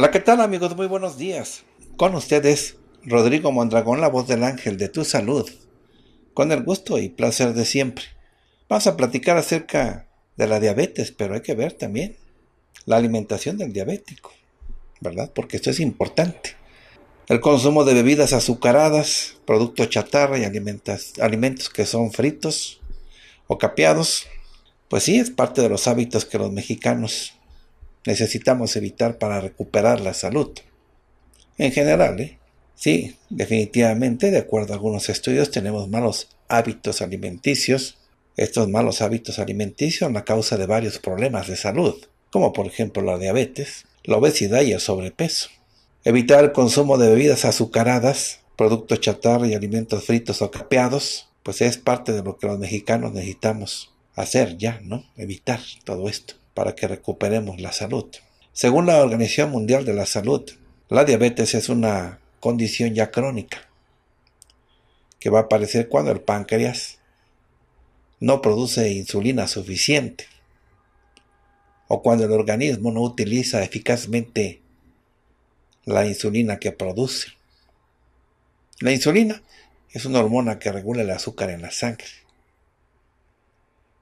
Hola, ¿qué tal amigos? Muy buenos días. Con ustedes, Rodrigo Mondragón, la voz del ángel de tu salud. Con el gusto y placer de siempre. Vamos a platicar acerca de la diabetes, pero hay que ver también la alimentación del diabético, ¿verdad? Porque esto es importante. El consumo de bebidas azucaradas, productos chatarra y alimentos, que son fritos o capeados, pues sí, es parte de los hábitos que los mexicanos necesitamos evitar para recuperar la salud. En general, ¿eh? sí, definitivamente, de acuerdo a algunos estudios, tenemos malos hábitos alimenticios. Estos malos hábitos alimenticios son la causa de varios problemas de salud, como por ejemplo la diabetes, la obesidad y el sobrepeso. Evitar el consumo de bebidas azucaradas, productos chatarra y alimentos fritos o capeados, pues es parte de lo que los mexicanos necesitamos hacer ya, ¿no? Evitar todo esto para que recuperemos la salud. Según la Organización Mundial de la Salud, la diabetes es una condición ya crónica que va a aparecer cuando el páncreas no produce insulina suficiente o cuando el organismo no utiliza eficazmente la insulina que produce. La insulina es una hormona que regula el azúcar en la sangre.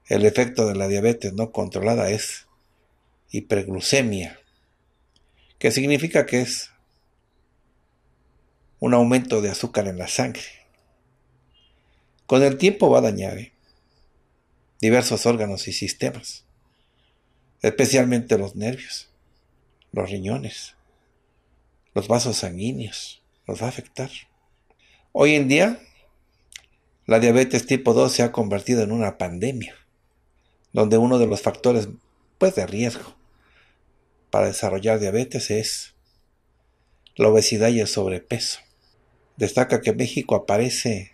El efecto de la diabetes no controlada es hiperglucemia, que significa que es un aumento de azúcar en la sangre. Con el tiempo va a dañar ¿eh? diversos órganos y sistemas, especialmente los nervios, los riñones, los vasos sanguíneos, los va a afectar. Hoy en día, la diabetes tipo 2 se ha convertido en una pandemia, donde uno de los factores pues, de riesgo para desarrollar diabetes es la obesidad y el sobrepeso. Destaca que México aparece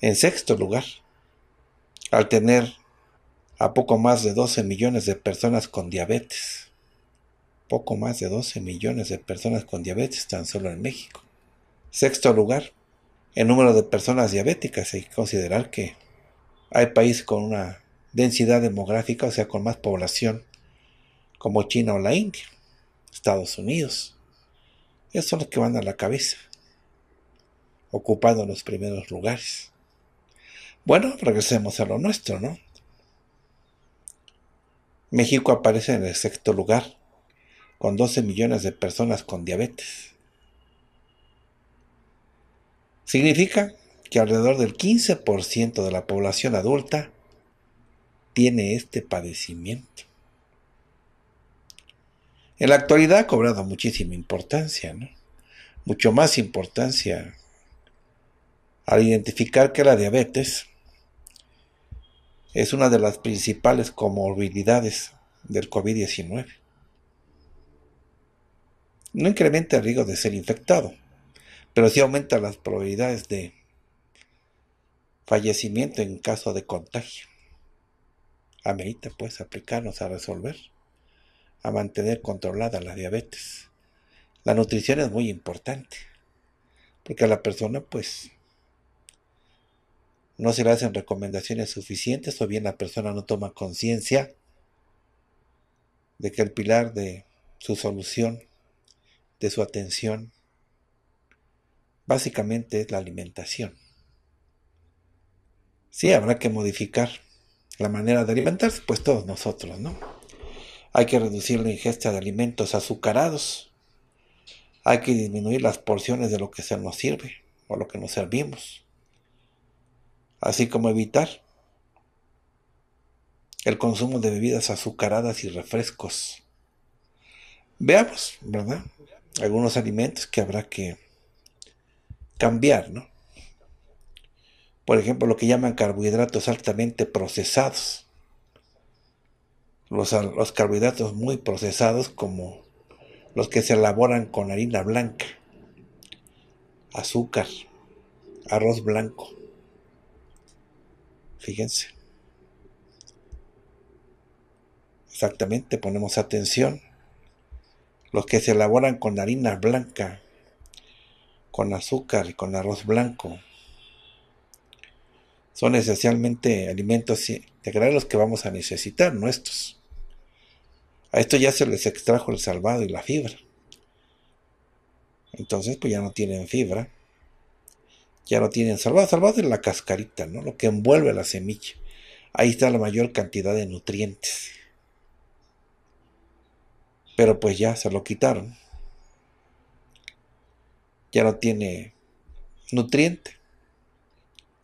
en sexto lugar al tener a poco más de 12 millones de personas con diabetes. Poco más de 12 millones de personas con diabetes tan solo en México. Sexto lugar, el número de personas diabéticas. Hay que considerar que hay países con una densidad demográfica, o sea, con más población como China o la India, Estados Unidos. Esos son los que van a la cabeza, ocupando los primeros lugares. Bueno, regresemos a lo nuestro, ¿no? México aparece en el sexto lugar, con 12 millones de personas con diabetes. Significa que alrededor del 15% de la población adulta tiene este padecimiento. En la actualidad ha cobrado muchísima importancia, ¿no? mucho más importancia al identificar que la diabetes es una de las principales comorbilidades del COVID-19. No incrementa el riesgo de ser infectado, pero sí aumenta las probabilidades de fallecimiento en caso de contagio. Amerita pues aplicarnos a resolver a mantener controlada la diabetes. La nutrición es muy importante, porque a la persona pues no se le hacen recomendaciones suficientes o bien la persona no toma conciencia de que el pilar de su solución, de su atención, básicamente es la alimentación. Sí, habrá que modificar la manera de alimentarse, pues todos nosotros, ¿no? Hay que reducir la ingesta de alimentos azucarados. Hay que disminuir las porciones de lo que se nos sirve o lo que nos servimos. Así como evitar el consumo de bebidas azucaradas y refrescos. Veamos, ¿verdad? Algunos alimentos que habrá que cambiar, ¿no? Por ejemplo, lo que llaman carbohidratos altamente procesados los, carbohidratos muy procesados como los que se elaboran con harina blanca, azúcar, arroz blanco. Fíjense. Exactamente, ponemos atención. Los que se elaboran con harina blanca, con azúcar y con arroz blanco, son esencialmente alimentos integrales los que vamos a necesitar, nuestros. A esto ya se les extrajo el salvado y la fibra. Entonces, pues ya no tienen fibra. Ya no tienen salvado. Salvado es la cascarita, ¿no? Lo que envuelve la semilla. Ahí está la mayor cantidad de nutrientes. Pero pues ya se lo quitaron. Ya no tiene nutriente.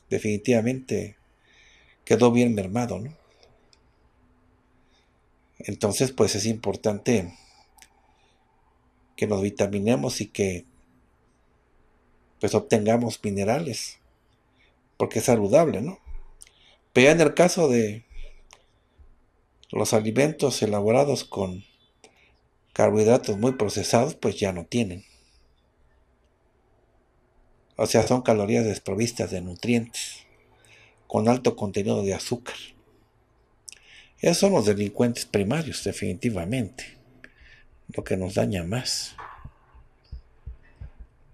Definitivamente quedó bien mermado, ¿no? Entonces, pues es importante que nos vitaminemos y que pues obtengamos minerales, porque es saludable, ¿no? Pero ya en el caso de los alimentos elaborados con carbohidratos muy procesados, pues ya no tienen. O sea, son calorías desprovistas de nutrientes, con alto contenido de azúcar. Esos son los delincuentes primarios, definitivamente. Lo que nos daña más.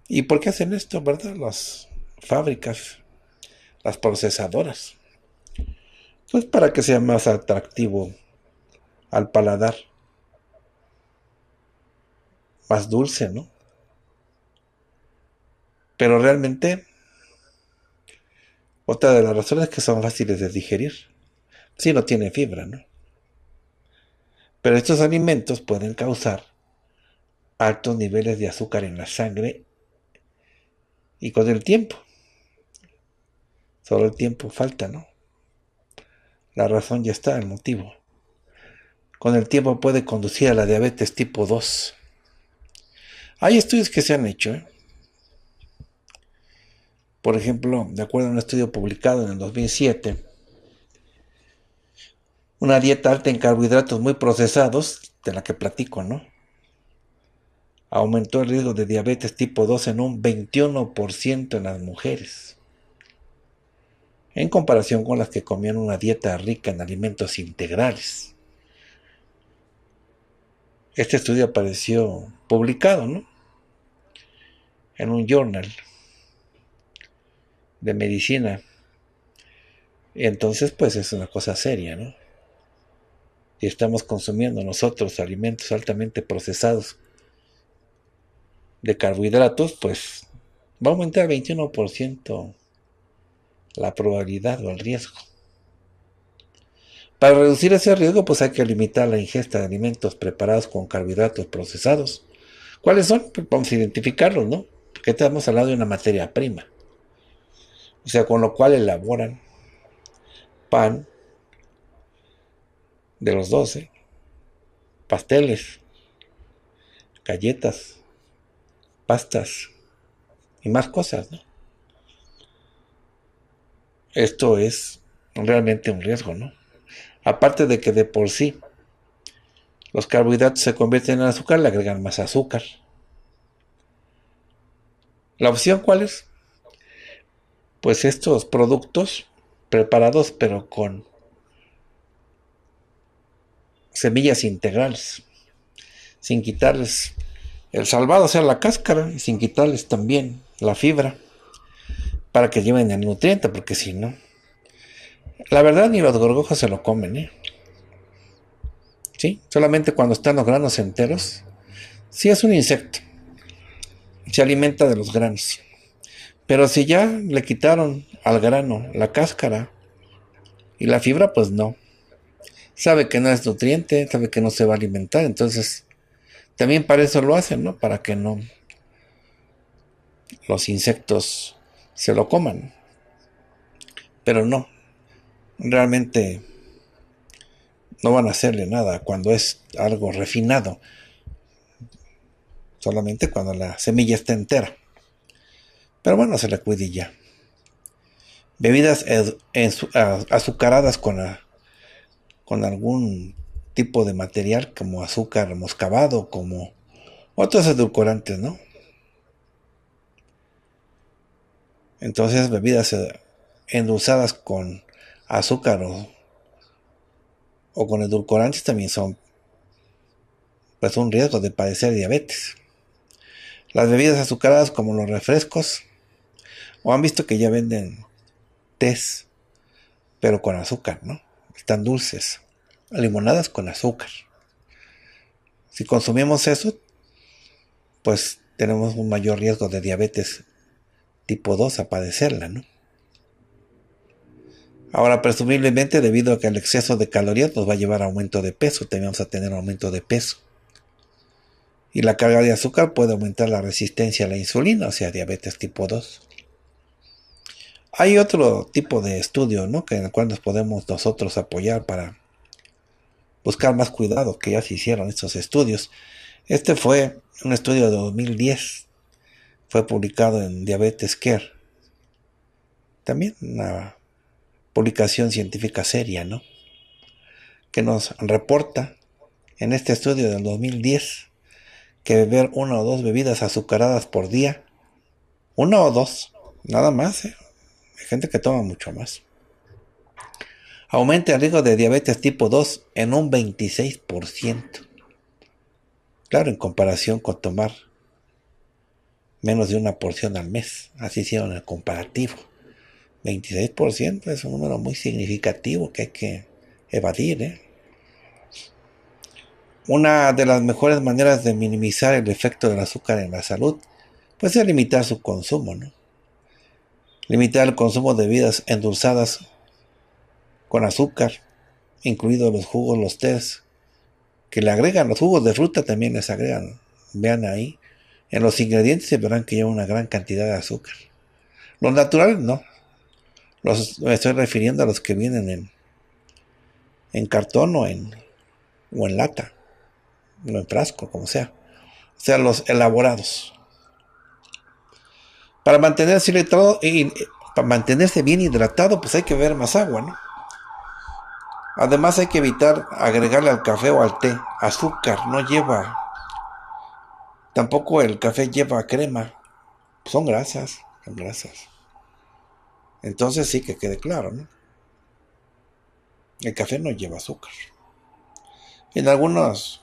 ¿Y por qué hacen esto, verdad? Las fábricas, las procesadoras. Pues para que sea más atractivo al paladar. Más dulce, ¿no? Pero realmente, otra de las razones es que son fáciles de digerir si no tiene fibra, ¿no? Pero estos alimentos pueden causar altos niveles de azúcar en la sangre y con el tiempo. Solo el tiempo falta, ¿no? La razón ya está, el motivo. Con el tiempo puede conducir a la diabetes tipo 2. Hay estudios que se han hecho. ¿eh? Por ejemplo, de acuerdo a un estudio publicado en el 2007, una dieta alta en carbohidratos muy procesados, de la que platico, ¿no? Aumentó el riesgo de diabetes tipo 2 en un 21% en las mujeres, en comparación con las que comían una dieta rica en alimentos integrales. Este estudio apareció publicado, ¿no? En un journal de medicina. entonces, pues es una cosa seria, ¿no? y estamos consumiendo nosotros alimentos altamente procesados de carbohidratos, pues va a aumentar 21% la probabilidad o el riesgo. Para reducir ese riesgo, pues hay que limitar la ingesta de alimentos preparados con carbohidratos procesados. ¿Cuáles son? Pues vamos a identificarlos, ¿no? Porque estamos hablando de una materia prima. O sea, con lo cual elaboran pan, de los 12, pasteles, galletas, pastas y más cosas, ¿no? Esto es realmente un riesgo, ¿no? Aparte de que de por sí los carbohidratos se convierten en azúcar, le agregan más azúcar. ¿La opción cuál es? Pues estos productos preparados pero con semillas integrales, sin quitarles el salvado, o sea, la cáscara, y sin quitarles también la fibra, para que lleven el nutriente, porque si no, la verdad ni los gorgojos se lo comen, ¿eh? ¿Sí? Solamente cuando están los granos enteros, Si es un insecto, se alimenta de los granos. Pero si ya le quitaron al grano la cáscara y la fibra, pues no sabe que no es nutriente, sabe que no se va a alimentar, entonces también para eso lo hacen, ¿no? Para que no los insectos se lo coman. Pero no, realmente no van a hacerle nada cuando es algo refinado, solamente cuando la semilla está entera. Pero bueno, se le cuide ya. Bebidas azucaradas con la con algún tipo de material como azúcar moscabado, como otros edulcorantes, ¿no? Entonces bebidas eh, endulzadas con azúcar o, con edulcorantes también son pues un riesgo de padecer diabetes. Las bebidas azucaradas como los refrescos, o han visto que ya venden tés, pero con azúcar, ¿no? tan dulces, limonadas con azúcar. Si consumimos eso, pues tenemos un mayor riesgo de diabetes tipo 2 a padecerla, ¿no? Ahora, presumiblemente, debido a que el exceso de calorías nos va a llevar a aumento de peso, tenemos vamos a tener aumento de peso. Y la carga de azúcar puede aumentar la resistencia a la insulina, o sea, diabetes tipo 2. Hay otro tipo de estudio, ¿no? Que en el cual nos podemos nosotros apoyar para buscar más cuidado, que ya se hicieron estos estudios. Este fue un estudio de 2010, fue publicado en Diabetes Care. También una publicación científica seria, ¿no? Que nos reporta en este estudio del 2010 que beber una o dos bebidas azucaradas por día, una o dos, nada más, ¿eh? Hay gente que toma mucho más. Aumenta el riesgo de diabetes tipo 2 en un 26%. Claro, en comparación con tomar menos de una porción al mes. Así hicieron el comparativo. 26% es un número muy significativo que hay que evadir. ¿eh? Una de las mejores maneras de minimizar el efecto del azúcar en la salud, pues es limitar su consumo, ¿no? limitar el consumo de bebidas endulzadas con azúcar, incluidos los jugos, los tés, que le agregan, los jugos de fruta también les agregan. Vean ahí, en los ingredientes se verán que lleva una gran cantidad de azúcar. Los naturales no. me estoy refiriendo a los que vienen en, cartón o en, o en lata, o en frasco, como sea. O sea, los elaborados. Para mantenerse y, eh, eh, mantenerse bien hidratado, pues hay que beber más agua, ¿no? Además hay que evitar agregarle al café o al té azúcar, no lleva. Tampoco el café lleva crema. Son grasas, son grasas. Entonces sí que quede claro, ¿no? El café no lleva azúcar. En algunas,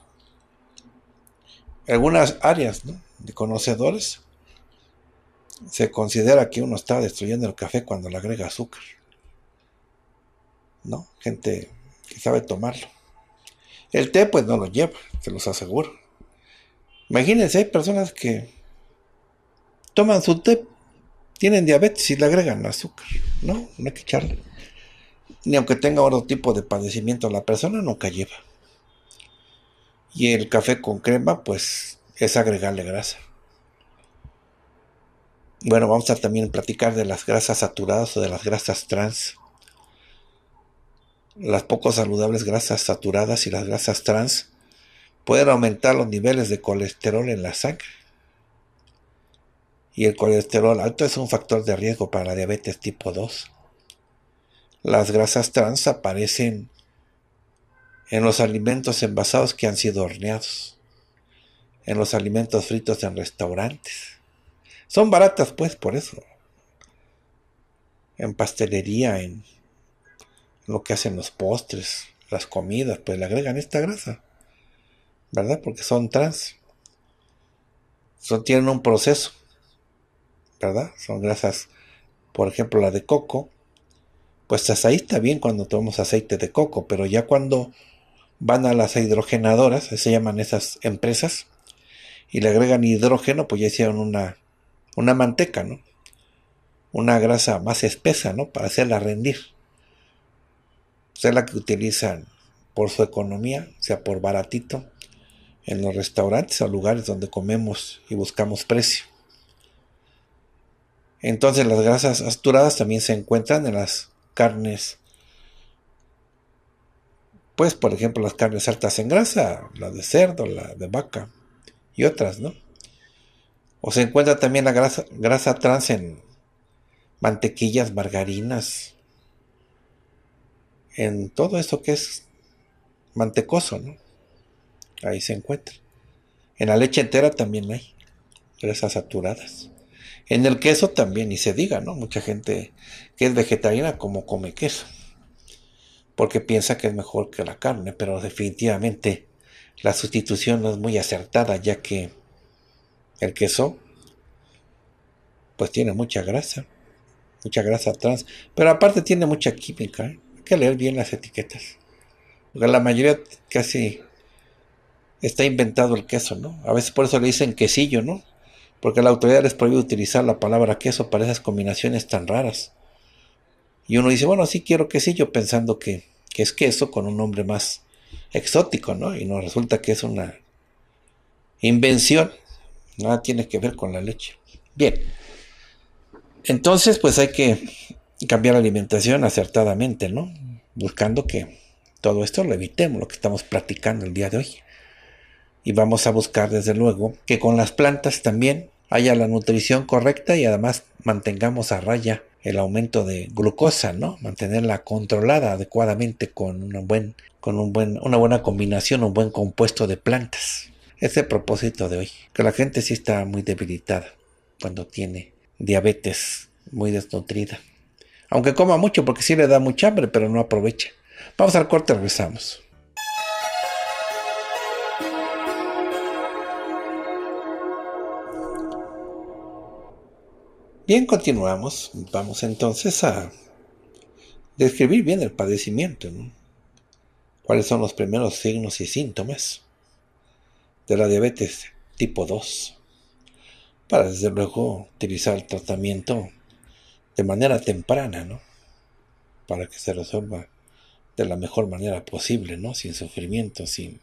algunas áreas ¿no? de conocedores se considera que uno está destruyendo el café cuando le agrega azúcar. ¿No? Gente que sabe tomarlo. El té pues no lo lleva, se los aseguro. Imagínense, hay personas que toman su té, tienen diabetes y le agregan azúcar. No, no hay que echarle. Ni aunque tenga otro tipo de padecimiento, la persona nunca lleva. Y el café con crema, pues es agregarle grasa. Bueno, vamos a también platicar de las grasas saturadas o de las grasas trans. Las poco saludables grasas saturadas y las grasas trans pueden aumentar los niveles de colesterol en la sangre. Y el colesterol alto es un factor de riesgo para la diabetes tipo 2. Las grasas trans aparecen en los alimentos envasados que han sido horneados, en los alimentos fritos en restaurantes, son baratas, pues, por eso. En pastelería, en lo que hacen los postres, las comidas, pues le agregan esta grasa. ¿Verdad? Porque son trans. Son, tienen un proceso. ¿Verdad? Son grasas, por ejemplo, la de coco. Pues ahí está bien cuando tomamos aceite de coco, pero ya cuando van a las hidrogenadoras, se llaman esas empresas, y le agregan hidrógeno, pues ya hicieron una una manteca, ¿no? Una grasa más espesa, ¿no? Para hacerla rendir. sea pues, la que utilizan por su economía, sea, por baratito, en los restaurantes o lugares donde comemos y buscamos precio. Entonces las grasas asturadas también se encuentran en las carnes, pues por ejemplo las carnes altas en grasa, la de cerdo, la de vaca y otras, ¿no? O se encuentra también la grasa, grasa trans en mantequillas, margarinas, en todo eso que es mantecoso, ¿no? Ahí se encuentra. En la leche entera también hay grasas saturadas. En el queso también, y se diga, ¿no? Mucha gente que es vegetariana como come queso, porque piensa que es mejor que la carne, pero definitivamente la sustitución no es muy acertada, ya que el queso, pues tiene mucha grasa, mucha grasa trans, pero aparte tiene mucha química. ¿eh? Hay que leer bien las etiquetas. Porque la mayoría casi está inventado el queso, ¿no? A veces por eso le dicen quesillo, ¿no? Porque la autoridad les prohíbe utilizar la palabra queso para esas combinaciones tan raras. Y uno dice, bueno, sí quiero quesillo, pensando que, que es queso con un nombre más exótico, ¿no? Y nos resulta que es una invención Nada tiene que ver con la leche. Bien. Entonces, pues hay que cambiar la alimentación acertadamente, ¿no? Buscando que todo esto lo evitemos, lo que estamos platicando el día de hoy. Y vamos a buscar, desde luego, que con las plantas también haya la nutrición correcta y además mantengamos a raya el aumento de glucosa, ¿no? Mantenerla controlada adecuadamente con, una, buen, con un buen, una buena combinación, un buen compuesto de plantas. Es propósito de hoy. Que la gente sí está muy debilitada cuando tiene diabetes, muy desnutrida. Aunque coma mucho porque sí le da mucha hambre, pero no aprovecha. Vamos al corte, regresamos. Bien, continuamos. Vamos entonces a describir bien el padecimiento. ¿Cuáles son los primeros signos y síntomas? de la diabetes tipo 2 para desde luego utilizar el tratamiento de manera temprana, ¿no? Para que se resuelva de la mejor manera posible, ¿no? Sin sufrimiento, sin,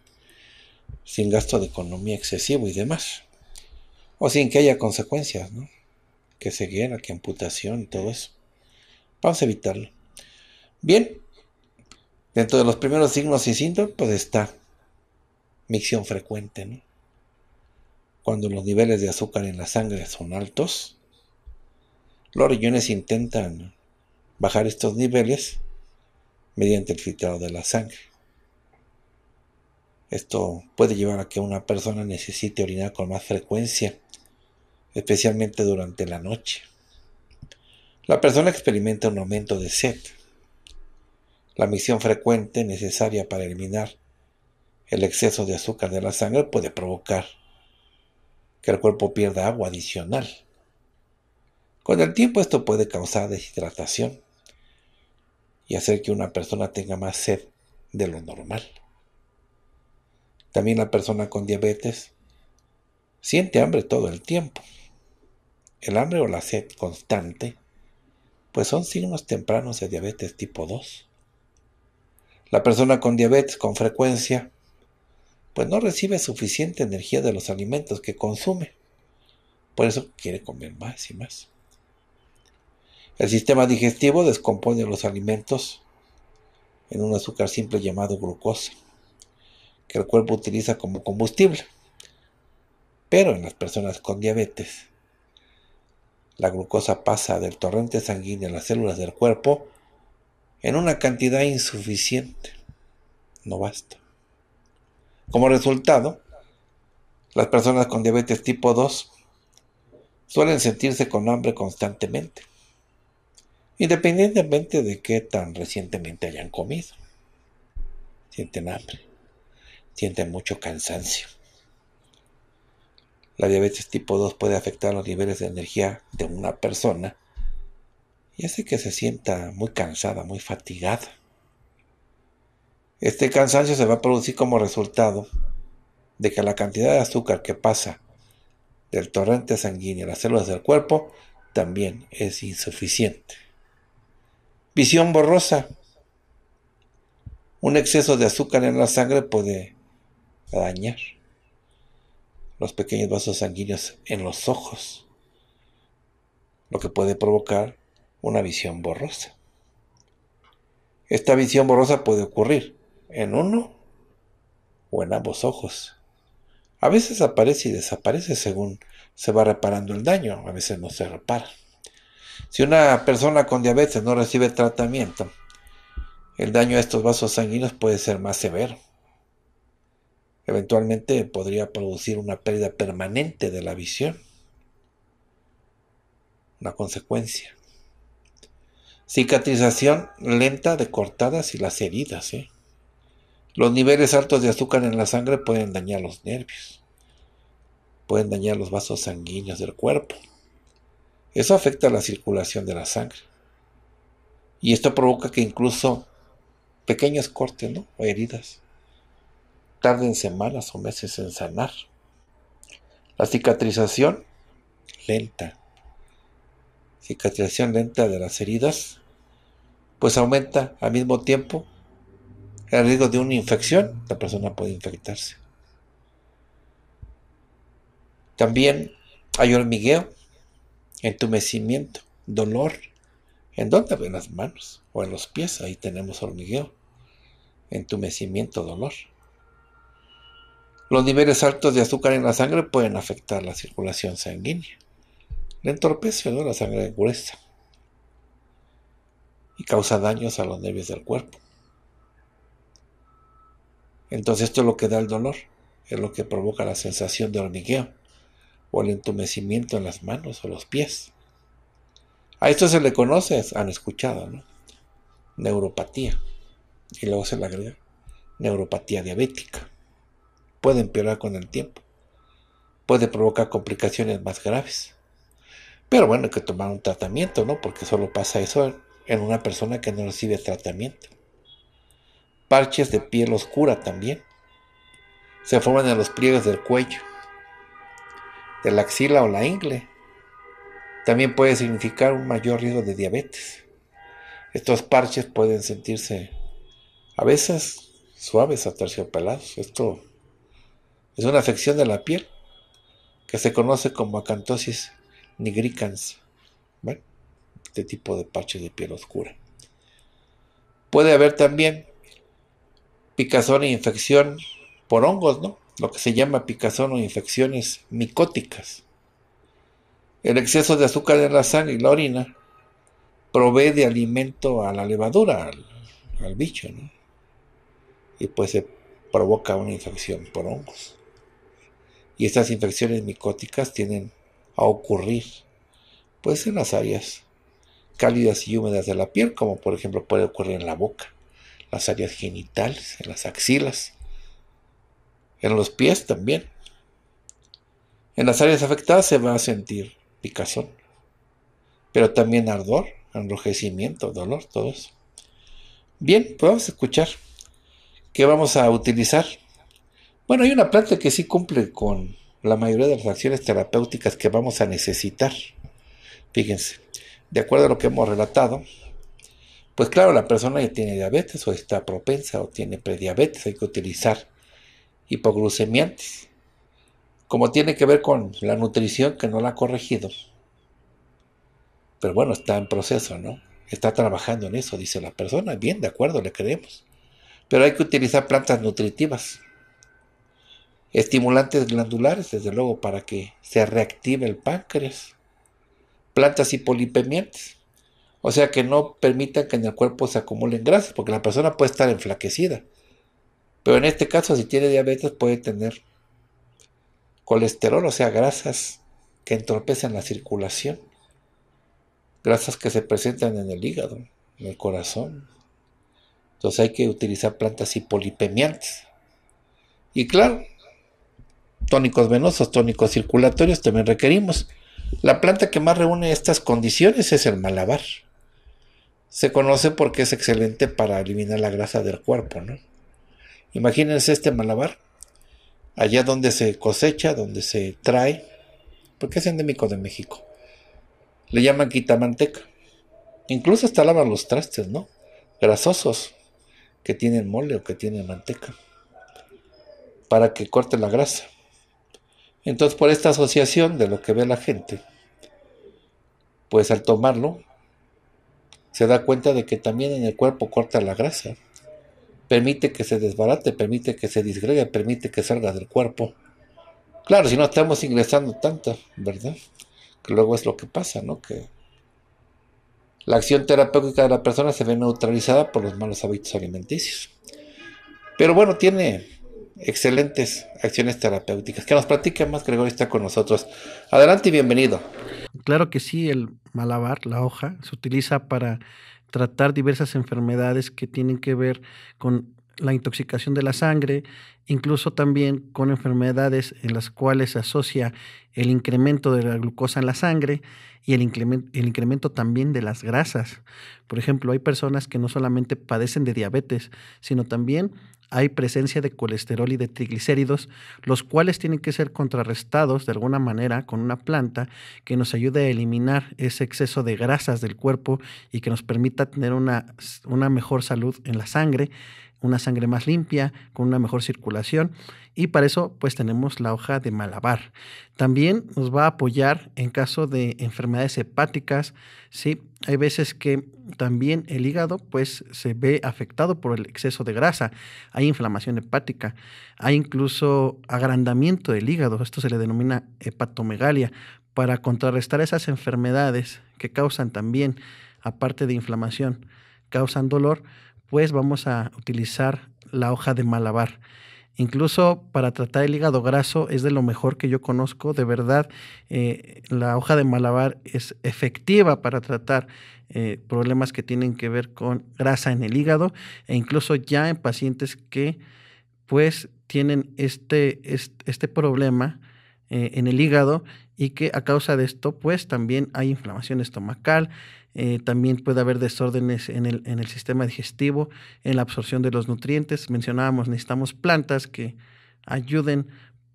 sin gasto de economía excesivo y demás. O sin que haya consecuencias, ¿no? Que ceguera, que amputación y todo eso. Vamos a evitarlo. Bien. Dentro de los primeros signos y síntomas, pues está micción frecuente. Cuando los niveles de azúcar en la sangre son altos, los riñones intentan bajar estos niveles mediante el filtrado de la sangre. Esto puede llevar a que una persona necesite orinar con más frecuencia, especialmente durante la noche. La persona experimenta un aumento de sed. La misión frecuente necesaria para eliminar el exceso de azúcar de la sangre puede provocar que el cuerpo pierda agua adicional. Con el tiempo esto puede causar deshidratación y hacer que una persona tenga más sed de lo normal. También la persona con diabetes siente hambre todo el tiempo. El hambre o la sed constante pues son signos tempranos de diabetes tipo 2. La persona con diabetes con frecuencia pues no recibe suficiente energía de los alimentos que consume. Por eso quiere comer más y más. El sistema digestivo descompone los alimentos en un azúcar simple llamado glucosa, que el cuerpo utiliza como combustible. Pero en las personas con diabetes, la glucosa pasa del torrente sanguíneo a las células del cuerpo en una cantidad insuficiente. No basta. Como resultado, las personas con diabetes tipo 2 suelen sentirse con hambre constantemente, independientemente de qué tan recientemente hayan comido. Sienten hambre, sienten mucho cansancio. La diabetes tipo 2 puede afectar los niveles de energía de una persona y hace que se sienta muy cansada, muy fatigada. Este cansancio se va a producir como resultado de que la cantidad de azúcar que pasa del torrente sanguíneo a las células del cuerpo también es insuficiente. Visión borrosa. Un exceso de azúcar en la sangre puede dañar los pequeños vasos sanguíneos en los ojos, lo que puede provocar una visión borrosa. Esta visión borrosa puede ocurrir en uno o en ambos ojos. A veces aparece y desaparece según se va reparando el daño, a veces no se repara. Si una persona con diabetes no recibe tratamiento, el daño a estos vasos sanguíneos puede ser más severo. Eventualmente podría producir una pérdida permanente de la visión. Una consecuencia. Cicatrización lenta de cortadas y las heridas. ¿eh? Los niveles altos de azúcar en la sangre pueden dañar los nervios, pueden dañar los vasos sanguíneos del cuerpo. Eso afecta la circulación de la sangre. Y esto provoca que incluso pequeños cortes ¿no? o heridas tarden semanas o meses en sanar. La cicatrización lenta, cicatrización lenta de las heridas, pues aumenta al mismo tiempo el riesgo de una infección, la persona puede infectarse. También hay hormigueo, entumecimiento, dolor. ¿En dónde? En las manos o en los pies. Ahí tenemos hormigueo, entumecimiento, dolor. Los niveles altos de azúcar en la sangre pueden afectar la circulación sanguínea. Le entorpece ¿no? la sangre gruesa y causa daños a los nervios del cuerpo. Entonces esto es lo que da el dolor, es lo que provoca la sensación de hormigueo o el entumecimiento en las manos o los pies. A esto se le conoce, han escuchado, ¿no? Neuropatía. Y luego se le agrega neuropatía diabética. Puede empeorar con el tiempo. Puede provocar complicaciones más graves. Pero bueno, hay que tomar un tratamiento, ¿no? Porque solo pasa eso en una persona que no recibe tratamiento parches de piel oscura también. Se forman en los pliegues del cuello, de la axila o la ingle. También puede significar un mayor riesgo de diabetes. Estos parches pueden sentirse a veces suaves a terciopelados. Esto es una afección de la piel que se conoce como acantosis nigricans. Este tipo de parches de piel oscura. Puede haber también picazón e infección por hongos, ¿no? Lo que se llama picazón o infecciones micóticas. El exceso de azúcar en la sangre y la orina provee de alimento a la levadura, al, bicho, ¿no? Y pues se provoca una infección por hongos. Y estas infecciones micóticas tienden a ocurrir, pues en las áreas cálidas y húmedas de la piel, como por ejemplo puede ocurrir en la boca las áreas genitales, en las axilas, en los pies también. En las áreas afectadas se va a sentir picazón, pero también ardor, enrojecimiento, dolor, todo eso. Bien, pues vamos a escuchar qué vamos a utilizar. Bueno, hay una planta que sí cumple con la mayoría de las acciones terapéuticas que vamos a necesitar. Fíjense, de acuerdo a lo que hemos relatado, pues claro, la persona que tiene diabetes o está propensa o tiene prediabetes, hay que utilizar hipoglucemiantes. Como tiene que ver con la nutrición que no la ha corregido. Pero bueno, está en proceso, ¿no? Está trabajando en eso, dice la persona. Bien, de acuerdo, le creemos. Pero hay que utilizar plantas nutritivas, estimulantes glandulares, desde luego, para que se reactive el páncreas, plantas hipolipemiantes o sea, que no permitan que en el cuerpo se acumulen grasas, porque la persona puede estar enflaquecida. Pero en este caso, si tiene diabetes, puede tener colesterol, o sea, grasas que entorpecen la circulación. Grasas que se presentan en el hígado, en el corazón. Entonces hay que utilizar plantas hipolipemiantes. Y claro, tónicos venosos, tónicos circulatorios también requerimos. La planta que más reúne estas condiciones es el malabar se conoce porque es excelente para eliminar la grasa del cuerpo, ¿no? Imagínense este malabar, allá donde se cosecha, donde se trae, porque es endémico de México. Le llaman quitamanteca. Incluso hasta lavan los trastes, ¿no? Grasosos, que tienen mole o que tienen manteca, para que corte la grasa. Entonces, por esta asociación de lo que ve la gente, pues al tomarlo, se da cuenta de que también en el cuerpo corta la grasa, permite que se desbarate, permite que se disgregue, permite que salga del cuerpo. Claro, si no estamos ingresando tanto, ¿verdad? Que luego es lo que pasa, ¿no? Que la acción terapéutica de la persona se ve neutralizada por los malos hábitos alimenticios. Pero bueno, tiene excelentes acciones terapéuticas. Que nos platica más, Gregorio está con nosotros. Adelante y bienvenido. Claro que sí, el malabar, la hoja, se utiliza para tratar diversas enfermedades que tienen que ver con la intoxicación de la sangre, incluso también con enfermedades en las cuales se asocia el incremento de la glucosa en la sangre y el incremento, también de las grasas. Por ejemplo, hay personas que no solamente padecen de diabetes, sino también hay presencia de colesterol y de triglicéridos, los cuales tienen que ser contrarrestados de alguna manera con una planta que nos ayude a eliminar ese exceso de grasas del cuerpo y que nos permita tener una, una mejor salud en la sangre una sangre más limpia, con una mejor circulación y para eso pues tenemos la hoja de malabar. También nos va a apoyar en caso de enfermedades hepáticas, ¿sí? Hay veces que también el hígado pues se ve afectado por el exceso de grasa, hay inflamación hepática, hay incluso agrandamiento del hígado, esto se le denomina hepatomegalia, para contrarrestar esas enfermedades que causan también, aparte de inflamación, causan dolor, pues vamos a utilizar la hoja de malabar. Incluso para tratar el hígado graso es de lo mejor que yo conozco. De verdad, eh, la hoja de malabar es efectiva para tratar eh, problemas que tienen que ver con grasa en el hígado e incluso ya en pacientes que pues tienen este, este problema eh, en el hígado y que a causa de esto pues también hay inflamación estomacal, eh, también puede haber desórdenes en el, sistema digestivo, en la absorción de los nutrientes. Mencionábamos, necesitamos plantas que ayuden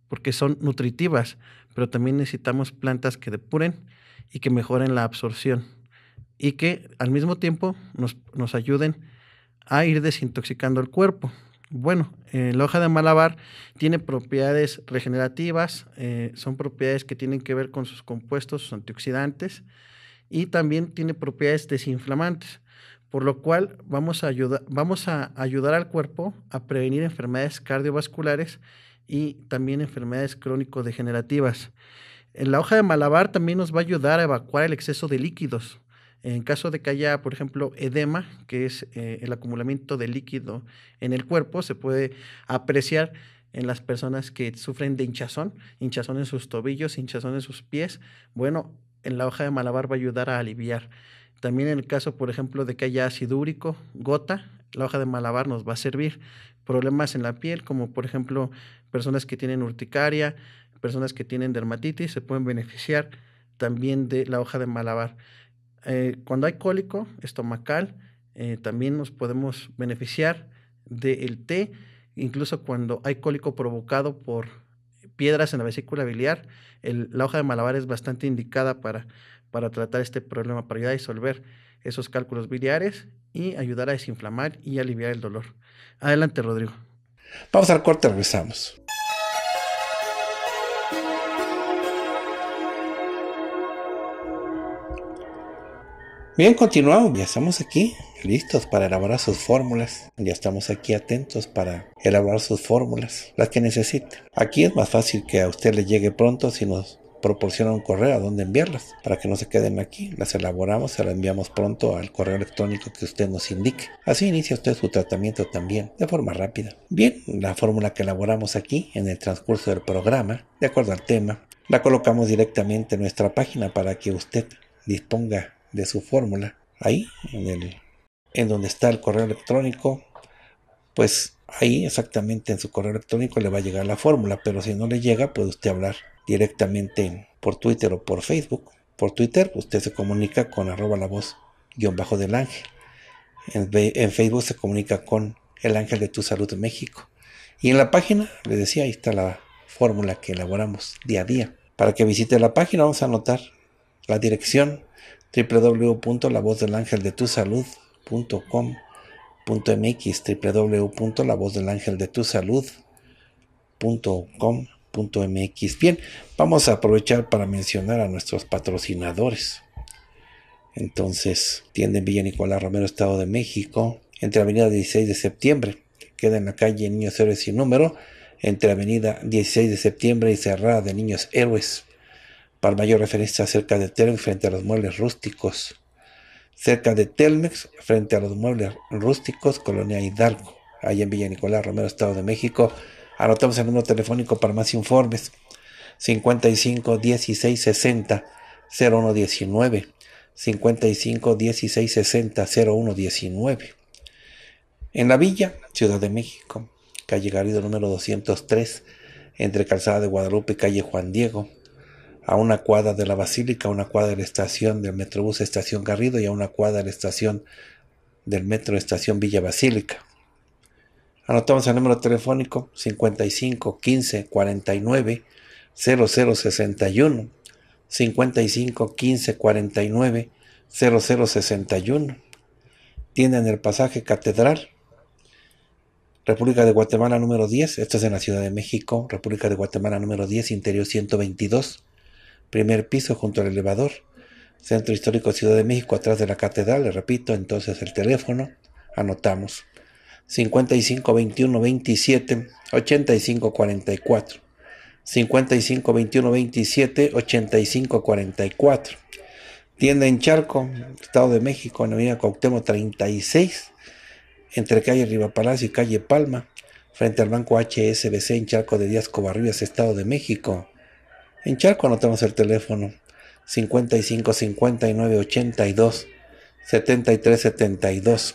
porque son nutritivas, pero también necesitamos plantas que depuren y que mejoren la absorción y que al mismo tiempo nos, ayuden a ir desintoxicando el cuerpo. Bueno, eh, la hoja de malabar tiene propiedades regenerativas, eh, son propiedades que tienen que ver con sus compuestos, sus antioxidantes, y también tiene propiedades desinflamantes, por lo cual vamos a, vamos a ayudar al cuerpo a prevenir enfermedades cardiovasculares y también enfermedades crónico-degenerativas. La hoja de malabar también nos va a ayudar a evacuar el exceso de líquidos. En caso de que haya, por ejemplo, edema, que es eh, el acumulamiento de líquido en el cuerpo, se puede apreciar en las personas que sufren de hinchazón, hinchazón en sus tobillos, hinchazón en sus pies. Bueno, en la hoja de malabar va a ayudar a aliviar. También en el caso, por ejemplo, de que haya ácido úrico, gota, la hoja de malabar nos va a servir. Problemas en la piel, como por ejemplo personas que tienen urticaria, personas que tienen dermatitis, se pueden beneficiar también de la hoja de malabar. Eh, cuando hay cólico estomacal, eh, también nos podemos beneficiar del té, incluso cuando hay cólico provocado por piedras en la vesícula biliar, la hoja de malabar es bastante indicada para, para tratar este problema, para ayudar a disolver esos cálculos biliares y ayudar a desinflamar y aliviar el dolor. Adelante, Rodrigo. Vamos al corte, regresamos. Bien, continuamos, ya estamos aquí, listos para elaborar sus fórmulas. Ya estamos aquí atentos para elaborar sus fórmulas, las que necesite. Aquí es más fácil que a usted le llegue pronto si nos proporciona un correo a donde enviarlas para que no se queden aquí. Las elaboramos, se las enviamos pronto al correo electrónico que usted nos indique. Así inicia usted su tratamiento también de forma rápida. Bien, la fórmula que elaboramos aquí en el transcurso del programa, de acuerdo al tema, la colocamos directamente en nuestra página para que usted disponga de su fórmula, ahí, en, el, en donde está el correo electrónico, pues ahí exactamente en su correo electrónico le va a llegar la fórmula, pero si no le llega, puede usted hablar directamente por Twitter o por Facebook. Por Twitter usted se comunica con arroba la voz guión bajo del ángel. En, en, Facebook se comunica con el ángel de tu salud México. Y en la página, le decía, ahí está la fórmula que elaboramos día a día. Para que visite la página vamos a anotar la dirección www.lavozdelangeldetusalud.com.mx www.lavozdelangeldetusalud.com.mx Bien, vamos a aprovechar para mencionar a nuestros patrocinadores. Entonces, tienden Villa Nicolás Romero, Estado de México, entre Avenida 16 de Septiembre, queda en la calle Niños Héroes sin número, entre Avenida 16 de Septiembre y Cerrada de Niños Héroes. Para mayor referencia cerca de Telmex frente a los muebles rústicos. Cerca de Telmex, frente a los muebles rústicos, Colonia Hidalgo, allá en Villa Nicolás Romero, Estado de México. Anotamos el número telefónico para más informes. 55 16 60 0119. 55 16 60 0119. En la Villa, Ciudad de México, calle Garrido número 203, entre Calzada de Guadalupe y calle Juan Diego a una cuadra de la Basílica, a una cuadra de la estación del Metrobús Estación Garrido y a una cuadra de la estación del Metro Estación Villa Basílica. Anotamos el número telefónico 55 15 49 0061 55 15 49 0061 Tienen el pasaje Catedral República de Guatemala número 10, esta es en la Ciudad de México, República de Guatemala número 10, interior 122 primer piso junto al elevador. Centro Histórico Ciudad de México, atrás de la catedral, le repito, entonces el teléfono, anotamos. 55 21 27 85 Tienda en Charco, Estado de México, en Avenida Cuauhtémoc 36, entre calle Palacio y calle Palma, frente al Banco HSBC en Charco de Díaz Covarrubias, Estado de México. En Charco anotamos el teléfono 55 59 82 73 72.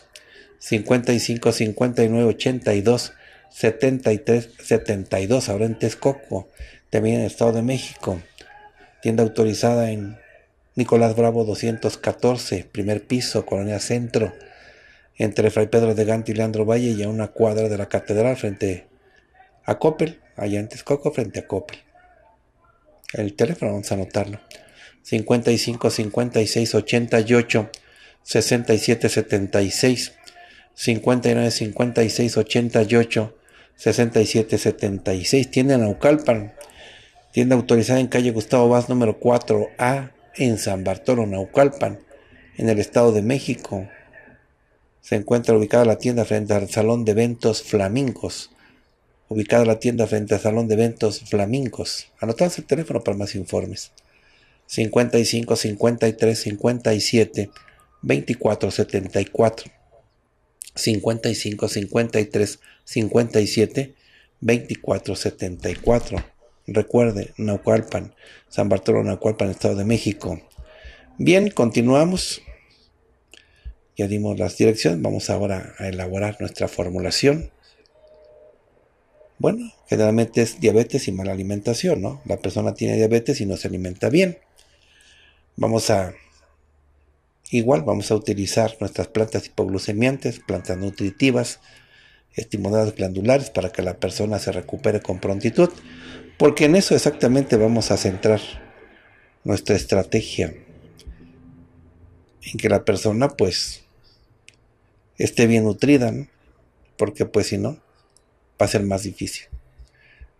55 59 82 73 72. Ahora en Texcoco, también en el Estado de México. Tienda autorizada en Nicolás Bravo 214, primer piso, Colonia Centro, entre Fray Pedro de Gante y Leandro Valle y a una cuadra de la catedral frente a Coppel, allá en Texcoco, frente a Coppel el teléfono, vamos a anotarlo. 55 56 88 67 76 59 56 88 67 76 tienda Naucalpan tienda autorizada en calle Gustavo Vaz número 4A en San Bartolo Naucalpan en el estado de México se encuentra ubicada la tienda frente al salón de eventos Flamingos ubicada la tienda frente al Salón de Eventos Flamingos. Anotad el teléfono para más informes. 55 53 57 24 74 55 53 57 24 74 Recuerde, Naucualpan, San Bartolo, Naucualpan, Estado de México. Bien, continuamos. Ya dimos las direcciones, vamos ahora a elaborar nuestra formulación. Bueno, generalmente es diabetes y mala alimentación, ¿no? La persona tiene diabetes y no se alimenta bien. Vamos a, igual vamos a utilizar nuestras plantas hipoglucemiantes, plantas nutritivas, estimuladas glandulares para que la persona se recupere con prontitud, porque en eso exactamente vamos a centrar nuestra estrategia, en que la persona pues esté bien nutrida, ¿no? porque pues si no, va a ser más difícil.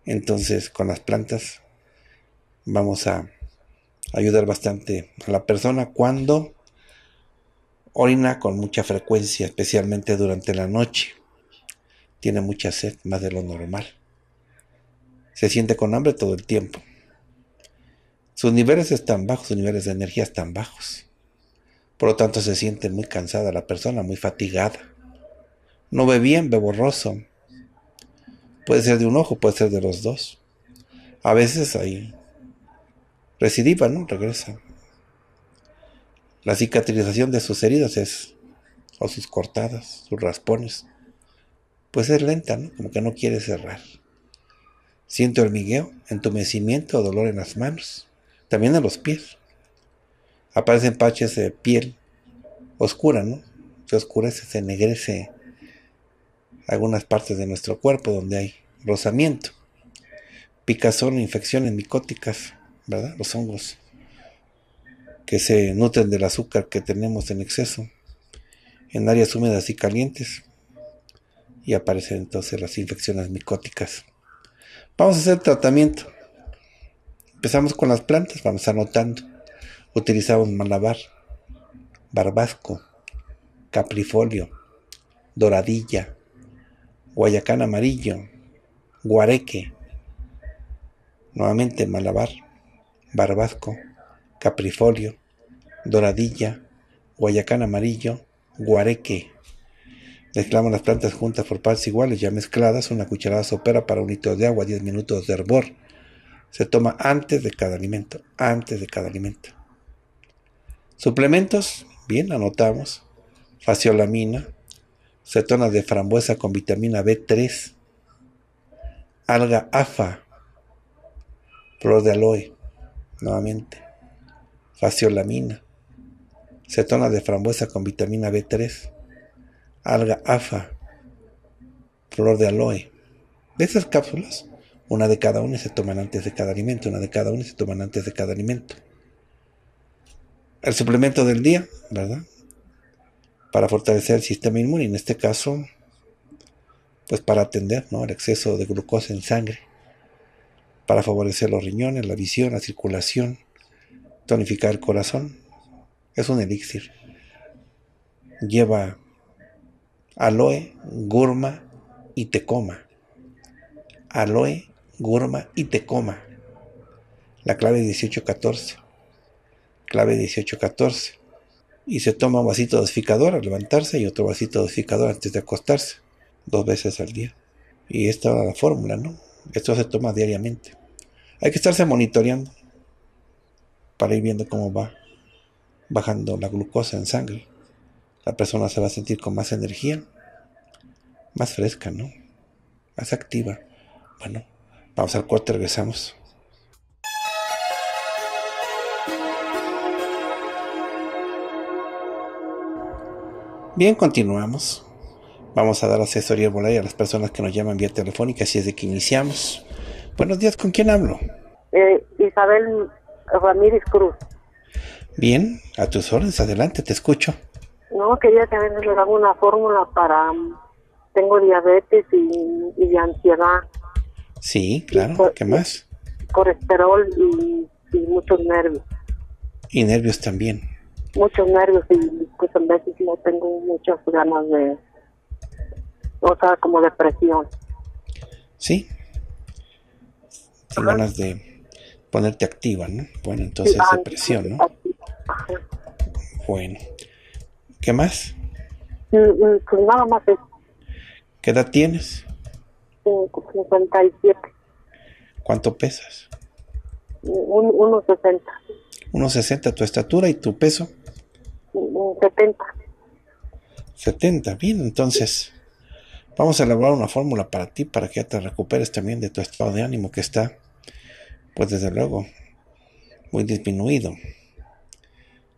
Entonces con las plantas vamos a ayudar bastante a la persona cuando orina con mucha frecuencia, especialmente durante la noche. Tiene mucha sed, más de lo normal. Se siente con hambre todo el tiempo. Sus niveles están bajos, sus niveles de energía están bajos. Por lo tanto, se siente muy cansada la persona, muy fatigada. No ve bien, ve borroso. Puede ser de un ojo, puede ser de los dos. A veces ahí recidiva, ¿no? Regresa. La cicatrización de sus heridas es, o sus cortadas, sus raspones, pues es lenta, ¿no? Como que no quiere cerrar. Siento hormigueo, entumecimiento o dolor en las manos, también en los pies. Aparecen parches de piel oscura, ¿no? Se oscurece, se ennegrece algunas partes de nuestro cuerpo donde hay rozamiento, picazón, infecciones micóticas, ¿verdad? Los hongos que se nutren del azúcar que tenemos en exceso en áreas húmedas y calientes y aparecen entonces las infecciones micóticas. Vamos a hacer tratamiento. Empezamos con las plantas, vamos anotando. Utilizamos malabar, barbasco, caprifolio, doradilla, Guayacán Amarillo, Guareque, nuevamente Malabar, Barbasco, Caprifolio, Doradilla, Guayacán Amarillo, Guareque. Mezclamos las plantas juntas por partes iguales, ya mezcladas, una cucharada sopera para un litro de agua, 10 minutos de hervor. Se toma antes de cada alimento, antes de cada alimento. Suplementos, bien, anotamos. Faciolamina, Cetona de frambuesa con vitamina B3, alga afa, flor de aloe, nuevamente, faciolamina, Cetona de frambuesa con vitamina B3, alga afa, flor de aloe. De esas cápsulas, una de cada una se toman antes de cada alimento, una de cada una se toman antes de cada alimento. El suplemento del día, ¿verdad? para fortalecer el sistema inmune, en este caso, pues para atender ¿no? el exceso de glucosa en sangre, para favorecer los riñones, la visión, la circulación, tonificar el corazón. Es un elixir. Lleva aloe, gurma y tecoma. Aloe, gurma y tecoma. La clave 1814. Clave 1814 y se toma un vasito dosificador al levantarse y otro vasito dosificador antes de acostarse, dos veces al día. Y esta es la fórmula, ¿no? Esto se toma diariamente. Hay que estarse monitoreando para ir viendo cómo va bajando la glucosa en sangre. La persona se va a sentir con más energía, más fresca, ¿no? Más activa. Bueno, vamos al corte, regresamos. Bien, continuamos. Vamos a dar asesoría ahí a las personas que nos llaman vía telefónica, así es de que iniciamos. Buenos días, ¿con quién hablo? Eh, Isabel Ramírez Cruz. Bien, a tus órdenes, adelante, te escucho. No, quería que a le haga una fórmula para... Mm, tengo diabetes y, ansiedad. Sí, claro, ¿qué más? Colesterol y muchos nervios. Y nervios también muchos nervios y pues en veces no tengo muchas ganas de, o sea, como depresión. Sí. Ganas de ponerte activa, ¿no? Bueno, entonces depresión, ¿no? Bueno. ¿Qué más? Mm, mm, pues nada más es. ¿Qué edad tienes? 57. ¿Cuánto pesas? 1,60. 1,60 tu estatura y tu peso. 70. 70, bien, entonces vamos a elaborar una fórmula para ti, para que ya te recuperes también de tu estado de ánimo que está, pues desde luego, muy disminuido.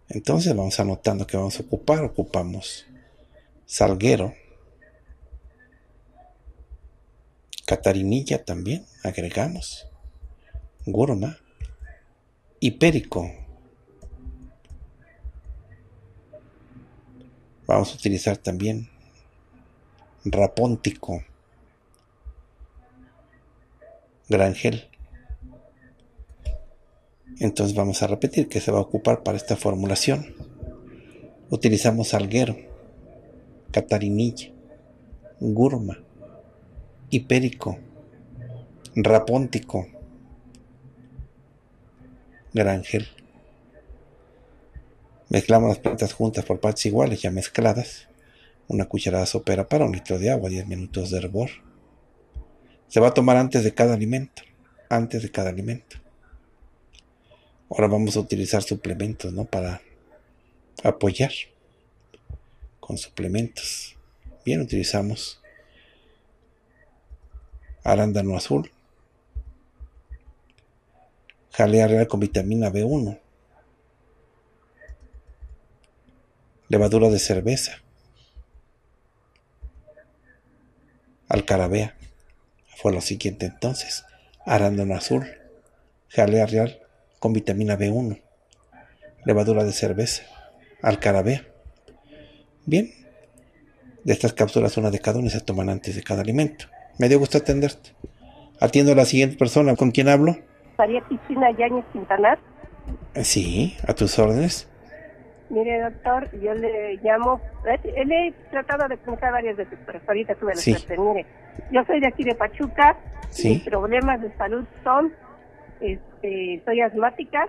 Entonces vamos anotando que vamos a ocupar, ocupamos Salguero, Catarinilla también, agregamos, Gurma, Hipérico, Vamos a utilizar también rapóntico, grangel. Entonces vamos a repetir que se va a ocupar para esta formulación. Utilizamos alguero, catarinilla, gurma, hipérico, rapóntico, grangel. Mezclamos las plantas juntas por partes iguales, ya mezcladas. Una cucharada sopera para un litro de agua, 10 minutos de hervor. Se va a tomar antes de cada alimento. Antes de cada alimento. Ahora vamos a utilizar suplementos, ¿no? Para apoyar con suplementos. Bien, utilizamos arándano azul, jalea real con vitamina B1, levadura de cerveza, alcarabea. Fue lo siguiente entonces, arándano azul, jalea real con vitamina B1, levadura de cerveza, alcarabea. Bien, de estas cápsulas una de cada una se toman antes de cada alimento. Me dio gusto atenderte. Atiendo a la siguiente persona, ¿con quién hablo? María Cristina Yáñez Quintanar. Sí, a tus órdenes. Mire, doctor, yo le llamo, él he tratado de contar varias veces, pero ahorita tuve la suerte. Mire, yo soy de aquí de Pachuca, sí. mis problemas de salud son, este, soy asmática.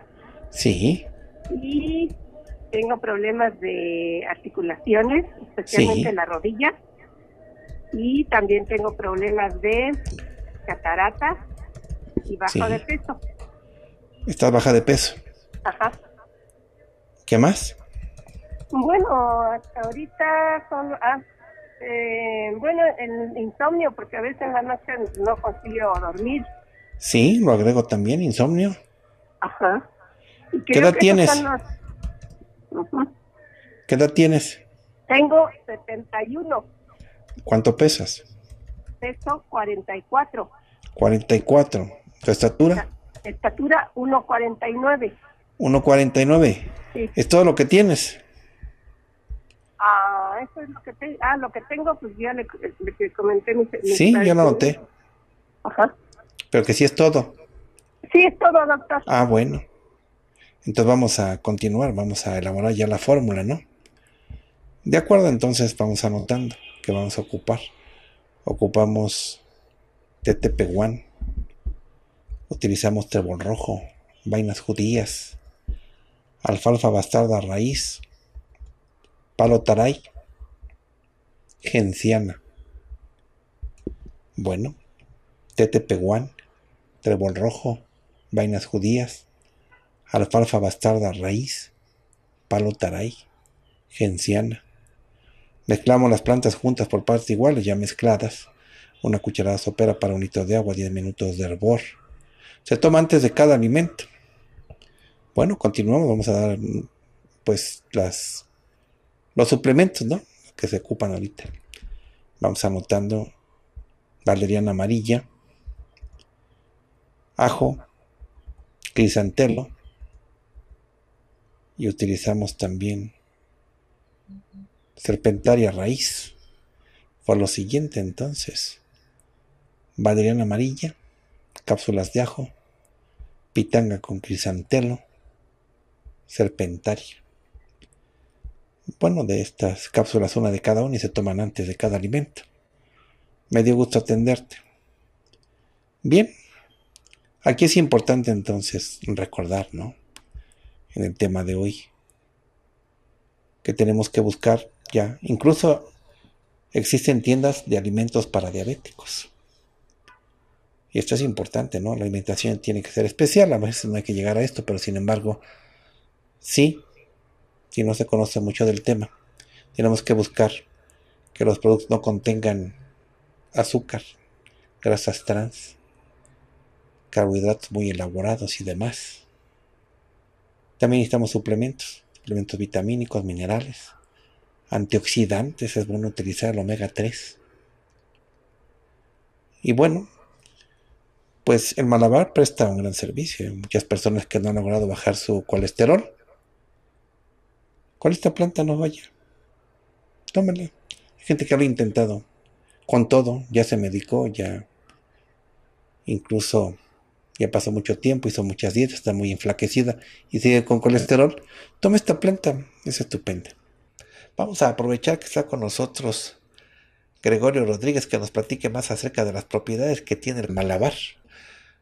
Sí. Y tengo problemas de articulaciones, especialmente la rodilla. Y también tengo problemas de cataratas y bajo de peso. Estás baja de peso. Ajá. ¿Qué más? Bueno, hasta ahorita son ah, eh, bueno, el insomnio, porque a veces en la noche no consigo dormir. Sí, lo agrego también, insomnio. Ajá. ¿Qué edad tienes? ¿Qué edad tienes? Tengo 71. ¿Cuánto pesas? Peso 44. 44. ¿Tu estatura? Estatura 1,49. 1,49. Sí. ¿Es todo lo que tienes? Ah, eso es lo que tengo. Ah, lo que tengo, pues ya le, comenté. sí, yo lo noté. Ajá. Pero que sí es todo. Sí, es todo, doctor. Ah, bueno. Entonces vamos a continuar, vamos a elaborar ya la fórmula, ¿no? De acuerdo, entonces vamos anotando que vamos a ocupar. Ocupamos TTP1, utilizamos Trebol rojo, vainas judías, alfalfa bastarda raíz, taray, Genciana. Bueno, peguán, Trébol Rojo, Vainas Judías, Alfalfa Bastarda Raíz, taray, Genciana. Mezclamos las plantas juntas por partes iguales, ya mezcladas. Una cucharada sopera para un litro de agua, 10 minutos de hervor. Se toma antes de cada alimento. Bueno, continuamos. Vamos a dar pues las los suplementos, ¿no? Que se ocupan ahorita. Vamos anotando valeriana amarilla, ajo, crisantelo y utilizamos también serpentaria raíz. Fue lo siguiente entonces. Valeriana amarilla, cápsulas de ajo, pitanga con crisantelo, serpentaria bueno, de estas cápsulas, una de cada una y se toman antes de cada alimento. Me dio gusto atenderte. Bien, aquí es importante entonces recordar, ¿no? En el tema de hoy, que tenemos que buscar ya, incluso existen tiendas de alimentos para diabéticos. Y esto es importante, ¿no? La alimentación tiene que ser especial, a veces no hay que llegar a esto, pero sin embargo, sí si no se conoce mucho del tema. Tenemos que buscar que los productos no contengan azúcar, grasas trans, carbohidratos muy elaborados y demás. También necesitamos suplementos, suplementos vitamínicos, minerales, antioxidantes, es bueno utilizar el omega 3. Y bueno, pues el malabar presta un gran servicio. Hay muchas personas que no han logrado bajar su colesterol con esta planta no vaya. Tómela. Hay gente que lo ha intentado. Con todo, ya se medicó, ya incluso ya pasó mucho tiempo, hizo muchas dietas, está muy enflaquecida y sigue con colesterol. Toma esta planta, es estupenda. Vamos a aprovechar que está con nosotros Gregorio Rodríguez que nos platique más acerca de las propiedades que tiene el malabar.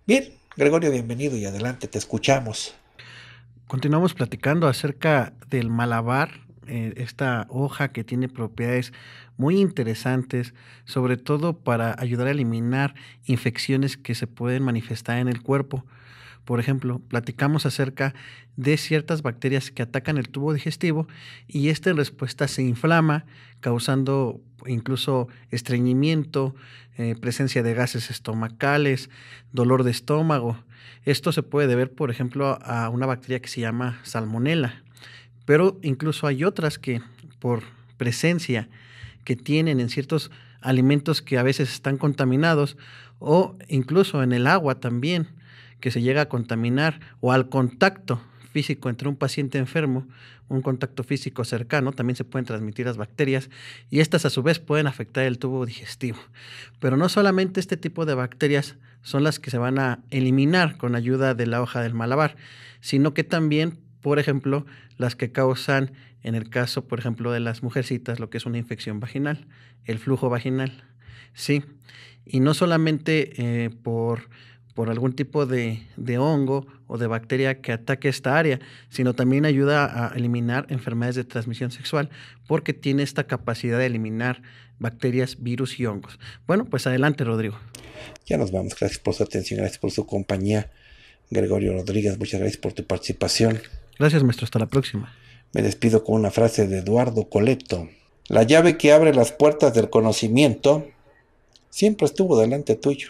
Bien, Gregorio, bienvenido y adelante, te escuchamos. Continuamos platicando acerca del malabar, eh, esta hoja que tiene propiedades muy interesantes, sobre todo para ayudar a eliminar infecciones que se pueden manifestar en el cuerpo. Por ejemplo, platicamos acerca de ciertas bacterias que atacan el tubo digestivo y esta respuesta se inflama, causando incluso estreñimiento, eh, presencia de gases estomacales, dolor de estómago. Esto se puede deber, por ejemplo, a una bacteria que se llama salmonela, pero incluso hay otras que por presencia que tienen en ciertos alimentos que a veces están contaminados o incluso en el agua también que se llega a contaminar o al contacto físico entre un paciente enfermo, un contacto físico cercano, también se pueden transmitir las bacterias y estas a su vez pueden afectar el tubo digestivo. Pero no solamente este tipo de bacterias son las que se van a eliminar con ayuda de la hoja del malabar, sino que también, por ejemplo, las que causan, en el caso, por ejemplo, de las mujercitas, lo que es una infección vaginal, el flujo vaginal. Sí, y no solamente eh, por por algún tipo de, hongo o de bacteria que ataque esta área, sino también ayuda a eliminar enfermedades de transmisión sexual porque tiene esta capacidad de eliminar bacterias, virus y hongos. Bueno, pues adelante Rodrigo. Ya nos vamos, gracias por su atención, gracias por su compañía. Gregorio Rodríguez, muchas gracias por tu participación. Gracias, maestro, hasta la próxima. Me despido con una frase de Eduardo Coleto. La llave que abre las puertas del conocimiento siempre estuvo delante tuyo.